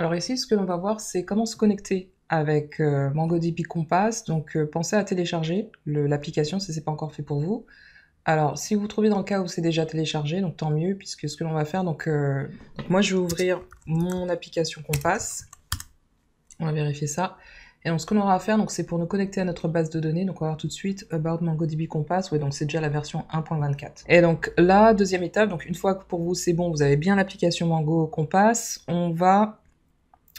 Alors ici, ce que l'on va voir, c'est comment se connecter avec euh, MangoDB MongoDB Compass. Donc euh, pensez à télécharger l'application si ce n'est pas encore fait pour vous. Alors, si vous, vous trouvez dans le cas où c'est déjà téléchargé, donc tant mieux, puisque ce que l'on va faire, donc euh, moi je vais ouvrir mon application Compass. On va vérifier ça. Et donc ce l'on aura à faire, c'est pour nous connecter à notre base de données. Donc on va voir tout de suite About MongoDB Compass. Oui, donc c'est déjà la version 1.24. Et donc la deuxième étape, donc une fois que pour vous c'est bon, vous avez bien l'application Mango Compass, on va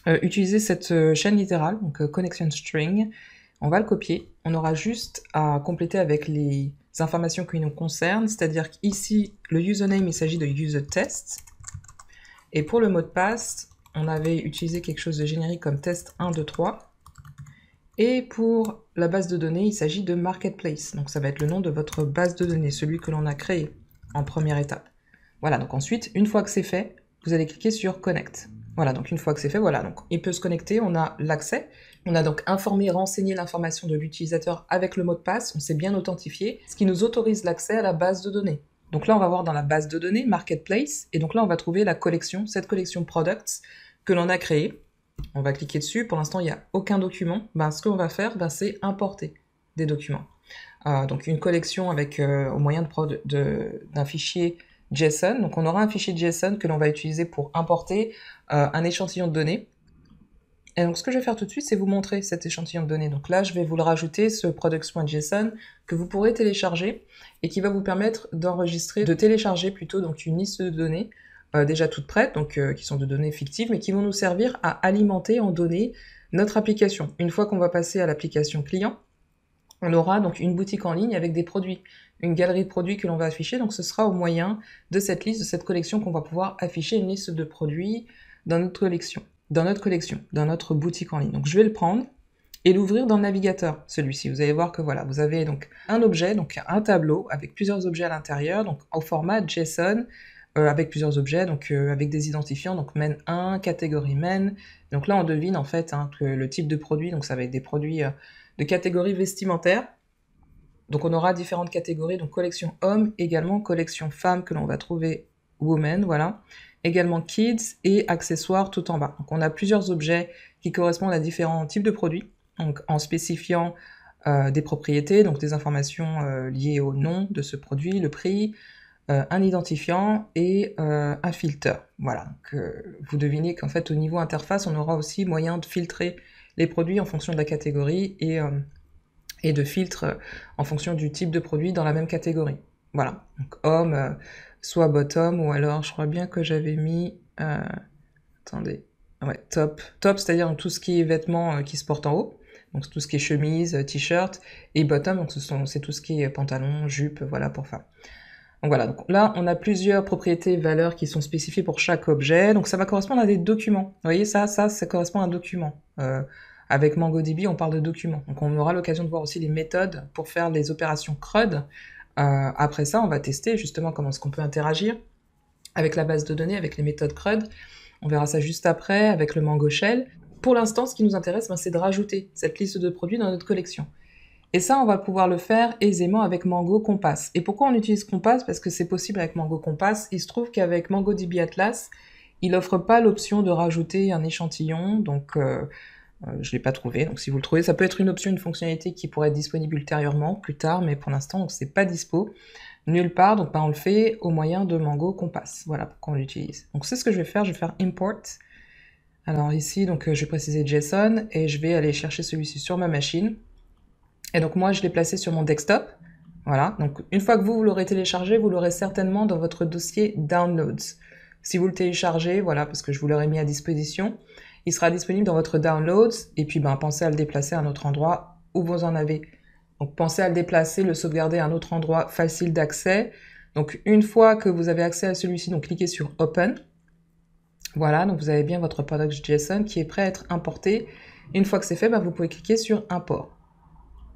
euh, utiliser cette euh, chaîne littérale, donc euh, connection string, on va le copier. On aura juste à compléter avec les informations qui nous concernent, c'est-à-dire qu'ici, le username, il s'agit de user test. Et pour le mot de passe, on avait utilisé quelque chose de générique comme test 123 Et pour la base de données, il s'agit de marketplace. Donc ça va être le nom de votre base de données, celui que l'on a créé en première étape. Voilà, donc ensuite, une fois que c'est fait, vous allez cliquer sur Connect. Voilà, donc une fois que c'est fait, voilà, donc il peut se connecter, on a l'accès, on a donc informé, renseigné l'information de l'utilisateur avec le mot de passe, on s'est bien authentifié, ce qui nous autorise l'accès à la base de données. Donc là, on va voir dans la base de données Marketplace, et donc là, on va trouver la collection, cette collection Products que l'on a créée. On va cliquer dessus, pour l'instant, il n'y a aucun document. Ben, ce qu'on va faire, ben, c'est importer des documents. Euh, donc une collection avec euh, au moyen d'un de d'un fichier JSON. Donc on aura un fichier JSON que l'on va utiliser pour importer euh, un échantillon de données. Et donc ce que je vais faire tout de suite, c'est vous montrer cet échantillon de données. Donc là, je vais vous le rajouter, ce products.json, que vous pourrez télécharger et qui va vous permettre d'enregistrer, de télécharger plutôt donc une liste de données euh, déjà toutes prêtes, donc euh, qui sont de données fictives, mais qui vont nous servir à alimenter en données notre application. Une fois qu'on va passer à l'application client, on aura donc une boutique en ligne avec des produits, une galerie de produits que l'on va afficher. Donc ce sera au moyen de cette liste, de cette collection qu'on va pouvoir afficher une liste de produits dans notre collection, dans notre collection, dans notre boutique en ligne. Donc je vais le prendre et l'ouvrir dans le navigateur, celui-ci. Vous allez voir que voilà, vous avez donc un objet, donc un tableau avec plusieurs objets à l'intérieur, donc au format JSON, euh, avec plusieurs objets, donc euh, avec des identifiants, donc main 1, catégorie main. Donc là, on devine en fait hein, que le type de produit, donc ça va être des produits euh, de catégories vestimentaires. Donc on aura différentes catégories, donc collection homme, également collection femme que l'on va trouver woman, voilà. Également kids et accessoires tout en bas. Donc on a plusieurs objets qui correspondent à différents types de produits, donc en spécifiant euh, des propriétés, donc des informations euh, liées au nom de ce produit, le prix, euh, un identifiant et un filtre. Voilà, donc, vous devinez qu'en fait au niveau interface, on aura aussi moyen de filtrer les produits en fonction de la catégorie et, euh, de filtres euh, en fonction du type de produit dans la même catégorie. Voilà, donc homme, euh, soit bottom, ou alors je crois bien que j'avais mis... attendez, ouais, top. Top, c'est-à-dire tout ce qui est vêtements qui se portent en haut. Donc tout ce qui est chemise, t-shirt, et bottom, donc c'est tout ce qui est pantalon, jupe, voilà pour faire. Donc voilà, donc là on a plusieurs propriétés valeurs qui sont spécifiées pour chaque objet, donc ça va correspondre à des documents. Vous voyez ça, ça, ça correspond à un document. Euh, avec MongoDB, on parle de documents. Donc on aura l'occasion de voir aussi les méthodes pour faire les opérations CRUD. Euh, après ça, on va tester justement comment est-ce qu'on peut interagir avec la base de données, avec les méthodes CRUD. On verra ça juste après avec le Mango Shell. Pour l'instant, ce qui nous intéresse, ben, c'est de rajouter cette liste de produits dans notre collection. Et ça, on va pouvoir le faire aisément avec Mango Compass. Et pourquoi on utilise Compass Parce que c'est possible avec Mango Compass. Il se trouve qu'avec Mango DB Atlas, il offre pas l'option de rajouter un échantillon, donc je euh, euh, je l'ai pas trouvé. Donc si vous le trouvez, ça peut être une option, une fonctionnalité qui pourrait être disponible ultérieurement, plus tard, mais pour l'instant, c'est pas dispo nulle part. Donc ben, on le fait au moyen de Mango Compass. Voilà pourquoi on l'utilise. Donc c'est ce que je vais faire. Je vais faire import. Alors ici, donc euh, je vais préciser JSON et je vais aller chercher celui-ci sur ma machine. Et donc moi, je l'ai placé sur mon desktop. Voilà, donc une fois que vous, l'aurez téléchargé, vous l'aurez certainement dans votre dossier Downloads. Si vous le téléchargez, voilà, parce que je vous l'aurai mis à disposition, il sera disponible dans votre Downloads. Et puis, ben, pensez à le déplacer à un autre endroit où vous en avez. Donc pensez à le déplacer, le sauvegarder à un autre endroit facile d'accès. Donc une fois que vous avez accès à celui-ci, donc cliquez sur Open. Voilà, donc vous avez bien votre JSON qui est prêt à être importé. Une fois que c'est fait, ben, vous pouvez cliquer sur Import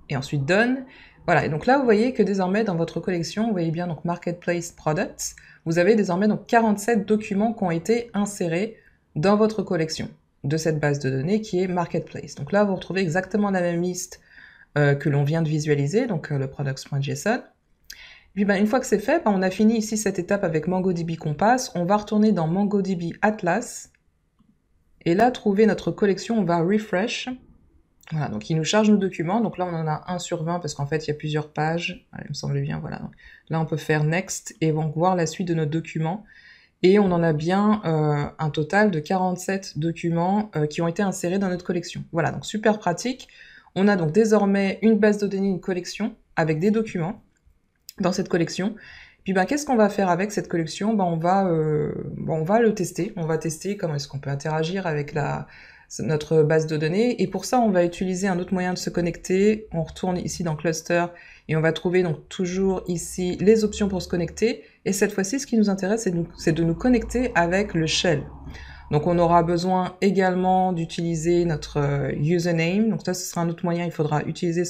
et ensuite done. Voilà, et donc là, vous voyez que désormais, dans votre collection, vous voyez bien donc Marketplace Products, vous avez désormais donc 47 documents qui ont été insérés dans votre collection de cette base de données qui est Marketplace. Donc là, vous retrouvez exactement la même liste euh, que l'on vient de visualiser, donc euh, le products.json. Puis ben, une fois que c'est fait, ben, on a fini ici cette étape avec MongoDB Compass. On va retourner dans MongoDB Atlas. Et là, trouver notre collection, on va refresh. Voilà, donc il nous charge nos documents. Donc là, on en a un sur 20 parce qu'en fait, il y a plusieurs pages. il me semble bien, voilà. là, on peut faire Next et on voir la suite de notre document. Et on en a bien euh, un total de 47 documents euh, qui ont été insérés dans notre collection. Voilà, donc super pratique. On a donc désormais une base de données, une collection avec des documents dans cette collection. Puis ben, qu'est-ce qu'on va faire avec cette collection ben, on, va, euh, ben, on va le tester. On va tester comment est-ce qu'on peut interagir avec la, notre base de données. Et pour ça, on va utiliser un autre moyen de se connecter. On retourne ici dans Cluster et on va trouver donc toujours ici les options pour se connecter. Et cette fois-ci, ce qui nous intéresse, c'est de nous connecter avec le shell. Donc on aura besoin également d'utiliser notre euh, username. Donc ça, ce sera un autre moyen. Il faudra utiliser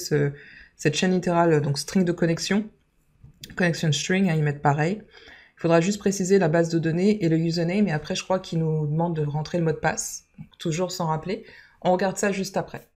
cette chaîne littérale, donc string de connexion, connection string, à hein, pareil. Il faudra juste préciser la base de données et le username. Et après, je crois qu'il nous demande de rentrer le mot de passe toujours sans rappeler. On regarde ça juste après.